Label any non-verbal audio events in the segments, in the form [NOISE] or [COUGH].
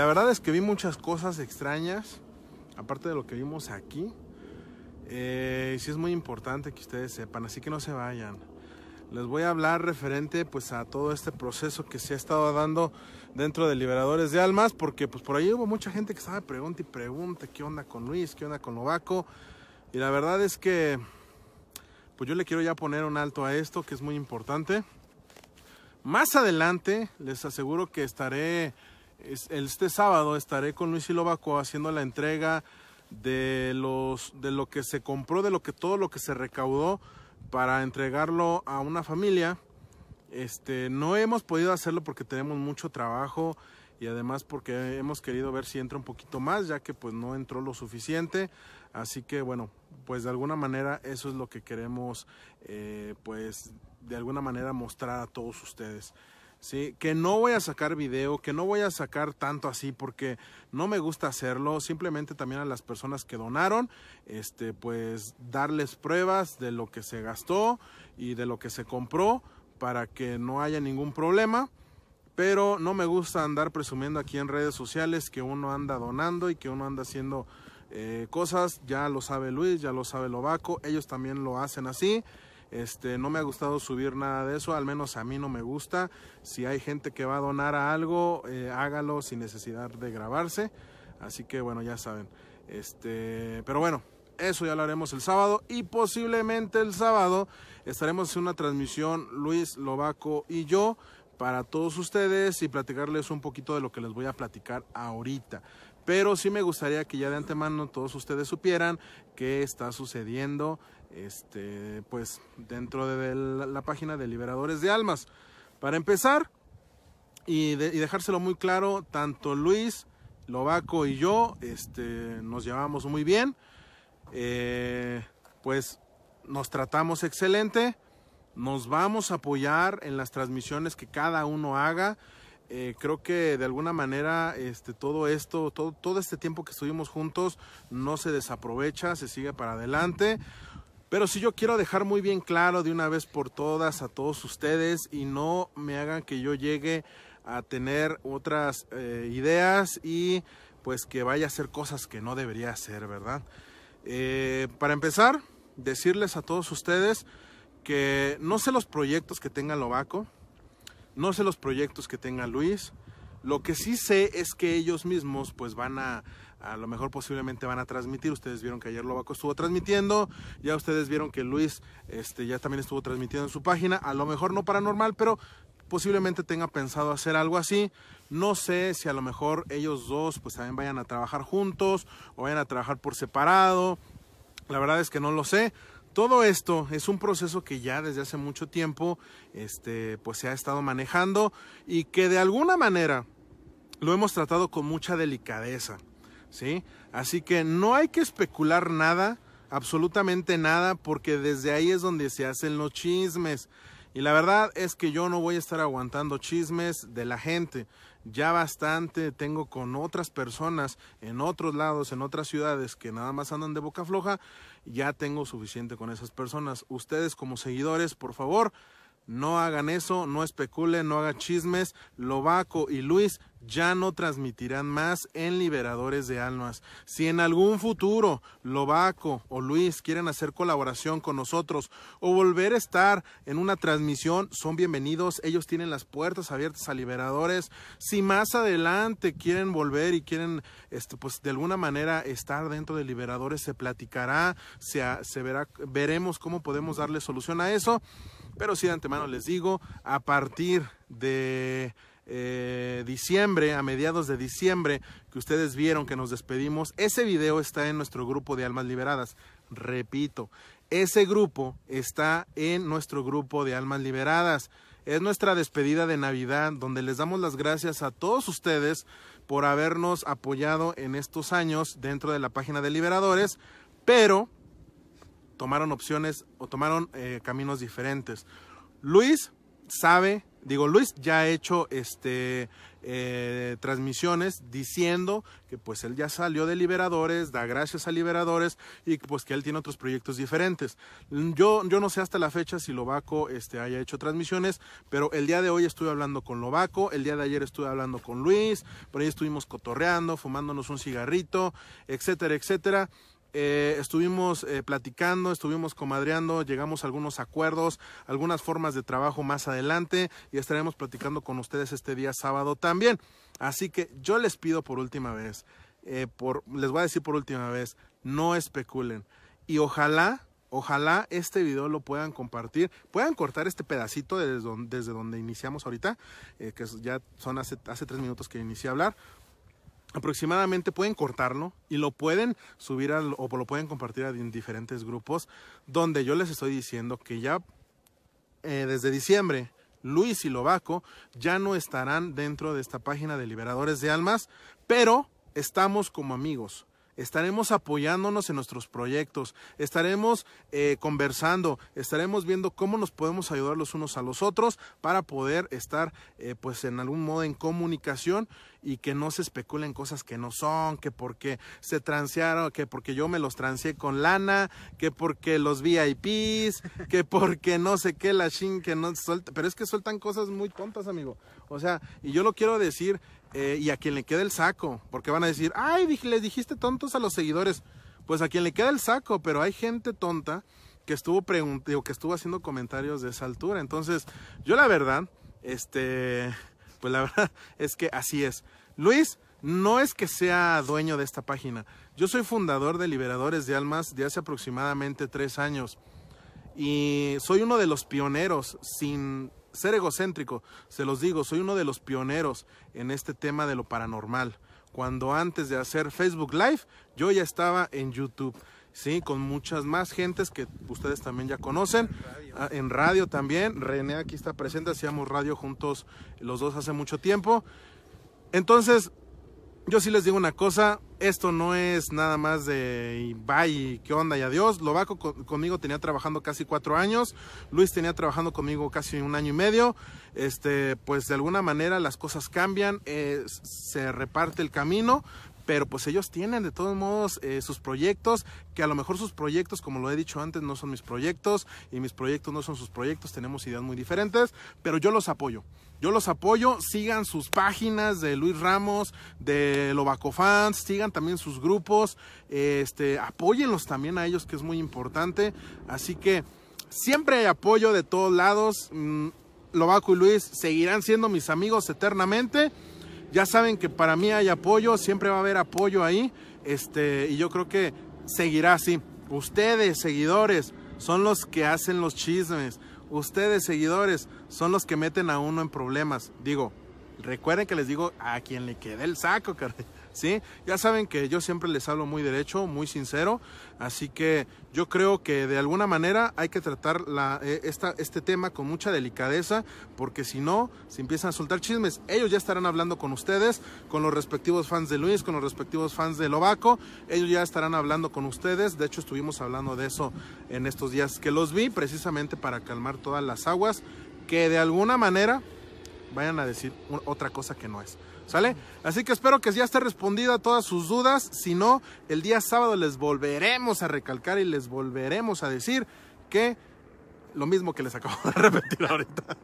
La verdad es que vi muchas cosas extrañas, aparte de lo que vimos aquí. Eh, y sí es muy importante que ustedes sepan, así que no se vayan. Les voy a hablar referente pues a todo este proceso que se ha estado dando dentro de Liberadores de Almas, porque pues por ahí hubo mucha gente que estaba pregunta y pregunta qué onda con Luis, qué onda con Novaco. Y la verdad es que pues yo le quiero ya poner un alto a esto, que es muy importante. Más adelante les aseguro que estaré este sábado estaré con Luis Silobaco haciendo la entrega de, los, de lo que se compró, de lo que todo lo que se recaudó para entregarlo a una familia. Este, no hemos podido hacerlo porque tenemos mucho trabajo y además porque hemos querido ver si entra un poquito más, ya que pues no entró lo suficiente. Así que bueno, pues de alguna manera eso es lo que queremos eh, pues de alguna manera mostrar a todos ustedes. ¿sí? Que no voy a sacar video, que no voy a sacar tanto así porque no me gusta hacerlo. Simplemente también a las personas que donaron, este, pues darles pruebas de lo que se gastó y de lo que se compró para que no haya ningún problema. Pero no me gusta andar presumiendo aquí en redes sociales que uno anda donando y que uno anda haciendo eh, cosas. Ya lo sabe Luis, ya lo sabe Lobaco, ellos también lo hacen así. Este, no me ha gustado subir nada de eso, al menos a mí no me gusta. Si hay gente que va a donar a algo, eh, hágalo sin necesidad de grabarse. Así que bueno, ya saben. Este, pero bueno, eso ya lo haremos el sábado y posiblemente el sábado estaremos en una transmisión Luis Lobaco y yo para todos ustedes y platicarles un poquito de lo que les voy a platicar ahorita. Pero sí me gustaría que ya de antemano todos ustedes supieran qué está sucediendo este, pues dentro de la, página de Liberadores de Almas. Para empezar, y, dejárselo muy claro, tanto Luis, Lobaco y yo este, nos llevamos muy bien, eh, pues nos tratamos excelente, nos vamos a apoyar en las transmisiones que cada uno haga. Eh, creo que de alguna manera este, todo esto, todo, todo este tiempo que estuvimos juntos no se desaprovecha, se sigue para adelante. Pero si yo quiero dejar muy bien claro de una vez por todas a todos ustedes y no me hagan que yo llegue a tener otras eh, ideas y pues que vaya a hacer cosas que no debería hacer, ¿verdad? Eh, para empezar, decirles a todos ustedes que no sé los proyectos que tenga Lobaco, no sé los proyectos que tenga Luis, lo que sí sé es que ellos mismos pues van a a lo mejor posiblemente van a transmitir. Ustedes vieron que ayer Lobaco estuvo transmitiendo, ya ustedes vieron que Luis este, ya también estuvo transmitiendo en su página, a lo mejor no paranormal, pero posiblemente tenga pensado hacer algo así. No sé si a lo mejor ellos dos pues también vayan a trabajar juntos o vayan a trabajar por separado. La verdad es que no lo sé. Todo esto es un proceso que ya desde hace mucho tiempo este, pues se ha estado manejando y que de alguna manera lo hemos tratado con mucha delicadeza. ¿sí? Así que no hay que especular nada, absolutamente nada, porque desde ahí es donde se hacen los chismes. Y la verdad es que yo no voy a estar aguantando chismes de la gente. Ya bastante tengo con otras personas en otros lados, en otras ciudades que nada más andan de boca floja. Ya tengo suficiente con esas personas. Ustedes como seguidores, por favor, no hagan eso, no especulen, no hagan chismes. Lobaco y Luis ya no transmitirán más en Liberadores de Almas. Si en algún futuro Lobaco o Luis quieren hacer colaboración con nosotros o volver a estar en una transmisión, son bienvenidos. Ellos tienen las puertas abiertas a Liberadores. Si más adelante quieren volver y quieren, este, pues de alguna manera estar dentro de Liberadores, se platicará, se verá, veremos cómo podemos darle solución a eso. Pero sí de antemano les digo, a partir de eh, diciembre, a mediados de diciembre, que ustedes vieron que nos despedimos, ese video está en nuestro grupo de almas liberadas. Repito, ese grupo está en nuestro grupo de almas liberadas. Es nuestra despedida de Navidad, donde les damos las gracias a todos ustedes por habernos apoyado en estos años dentro de la página de Liberadores, pero tomaron opciones o tomaron eh, caminos diferentes. Luis sabe, digo, Luis ya ha hecho este, eh, transmisiones diciendo que pues él ya salió de Liberadores, da gracias a Liberadores y pues que él tiene otros proyectos diferentes. Yo, yo no sé hasta la fecha si Lobaco este, haya hecho transmisiones, pero el día de hoy estuve hablando con Lobaco, el día de ayer estuve hablando con Luis, por ahí estuvimos cotorreando, fumándonos un cigarrito, etcétera, etcétera. Eh, estuvimos eh, platicando, estuvimos comadreando, llegamos a algunos acuerdos, algunas formas de trabajo más adelante y estaremos platicando con ustedes este día sábado también. Así que yo les pido por última vez, eh, por, les voy a decir por última vez, no especulen y ojalá, ojalá este video lo puedan compartir, puedan cortar este pedacito desde donde, iniciamos ahorita, que ya son hace tres minutos que inicié a hablar, aproximadamente pueden cortarlo y lo pueden subir o lo pueden compartir en diferentes grupos donde yo les estoy diciendo que ya eh, desde diciembre Luis y Lobaco ya no estarán dentro de esta página de Liberadores de Almas, pero estamos como amigos. Estaremos apoyándonos en nuestros proyectos, estaremos eh, conversando, estaremos viendo cómo nos podemos ayudar los unos a los otros para poder estar eh, pues en algún modo en comunicación y que no se especulen cosas que no son, que porque se transearon, que porque yo me los transeé con lana, que porque los VIPs, que porque no sé qué, la ching, que no suelta, pero es que sueltan cosas muy tontas, amigo. O sea, y yo lo quiero decir, eh, y a quien le quede el saco, porque van a decir, ay, les dijiste tontos a los seguidores. Pues a quien le queda el saco, pero hay gente tonta que estuvo que estuvo haciendo comentarios de esa altura. Entonces, yo la verdad, este, pues la [LAUGHS] verdad es que así es. Luis, no es que sea dueño de esta página. Yo soy fundador de Liberadores de Almas de hace aproximadamente tres años. Y soy uno de los pioneros, sin ser egocéntrico, se los digo, soy uno de los pioneros en este tema de lo paranormal. Cuando antes de hacer Facebook Live, yo ya estaba en YouTube sí, con muchas más gentes que ustedes también ya conocen. Ah, en radio también. René aquí está presente, hacíamos radio juntos los dos hace mucho tiempo. Entonces, yo sí les digo una cosa, esto no es nada más de bye, qué onda y adiós. Lobaco conmigo tenía trabajando casi cuatro años, Luis tenía trabajando conmigo casi un año y medio. Este, pues de alguna manera las cosas cambian, eh, se reparte el camino, pero pues ellos tienen de todos modos eh, sus proyectos, que a lo mejor sus proyectos, como lo he dicho antes, no son mis proyectos y mis proyectos no son sus proyectos, tenemos ideas muy diferentes, pero yo los apoyo. Yo los apoyo, sigan sus páginas de Luis Ramos, de Lobaco Fans, sigan también sus grupos, este, apóyenlos también a ellos que es muy importante. Así que siempre hay apoyo de todos lados. Mm, Lobaco y Luis seguirán siendo mis amigos eternamente. Ya saben que para mí hay apoyo, siempre va a haber apoyo ahí. Este, y yo creo que seguirá así. Ustedes, seguidores, son los que hacen los chismes. Ustedes, seguidores, son los que meten a uno en problemas. Digo, recuerden que les digo a quien le quede el saco, caray. Ya saben que yo siempre les hablo muy derecho, muy sincero, así que yo creo que de alguna manera hay que tratar eh, este tema con mucha delicadeza, porque si no, si empiezan a soltar chismes. Ellos ya estarán hablando con ustedes, con los respectivos fans de Luis, con los respectivos fans de Lobaco, ellos ya estarán hablando con ustedes, de hecho estuvimos hablando de eso en estos días que los vi, precisamente para calmar todas las aguas, que de alguna manera vayan a decir otra cosa que no es. ¿Sale? Así que espero que ya esté respondida todas sus dudas. Si no, el día sábado les volveremos a recalcar y les volveremos a decir que lo mismo que les acabo de [LAUGHS] repetir ahorita.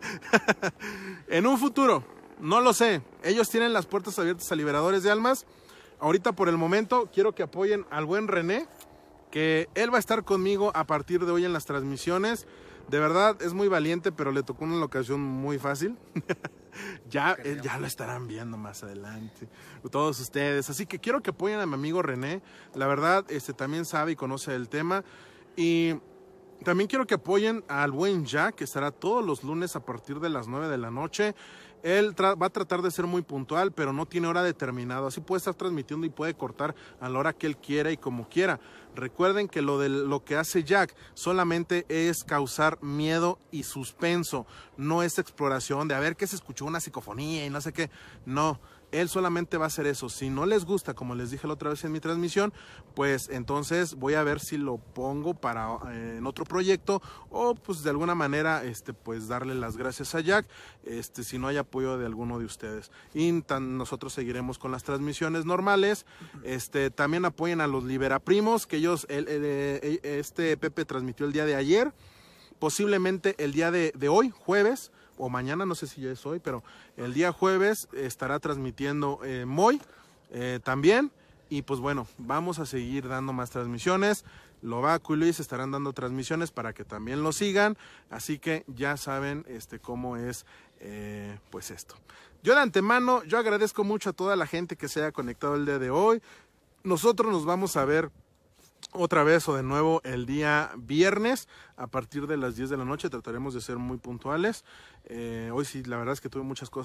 en un futuro, no lo sé. Ellos tienen las puertas abiertas a liberadores de almas. Ahorita por el momento quiero que apoyen al buen René, que él va a estar conmigo a partir de hoy en las transmisiones. De verdad es muy valiente, pero le tocó una locación muy fácil. [LAUGHS] [LAUGHS] Eh, ya, ya lo estarán viendo más adelante, todos ustedes. Así que quiero que apoyen a mi amigo René. La verdad, este también sabe y conoce el tema. Y también quiero que apoyen al buen Jack, que estará todos los lunes a partir de las 9 de la noche. Él va a tratar de ser muy puntual, pero no tiene hora determinada. Así puede estar transmitiendo y puede cortar a la hora que él quiera y como quiera. Recuerden que lo, de, lo que hace Jack solamente es causar miedo y suspenso, no es exploración de a ver qué se escuchó una psicofonía y no sé qué. No, él solamente va a hacer eso. Si no les gusta, como les dije la otra vez en mi transmisión, pues entonces voy a ver si lo pongo para eh, en otro proyecto o pues de alguna manera este pues darle las gracias a Jack, este si no hay apoyo de alguno de ustedes. Y nosotros seguiremos con las transmisiones normales. Este también apoyen a los liberaprimos que yo eh, e, este Pepe transmitió el día de ayer, posiblemente el día de, hoy, jueves, o mañana, no sé si ya es hoy, pero el día jueves estará transmitiendo eh, Moy eh, también. Y pues bueno, vamos a seguir dando más transmisiones. Lobaco y Luis estarán dando transmisiones para que también lo sigan. Así que ya saben este, cómo es eh, pues esto. Yo de antemano, yo agradezco mucho a toda la gente que se haya conectado el día de hoy. Nosotros nos vamos a ver otra vez o de nuevo el día viernes a partir de las 10 de la noche. Trataremos de ser muy puntuales. Eh, hoy sí, la verdad es que tuve muchas cosas.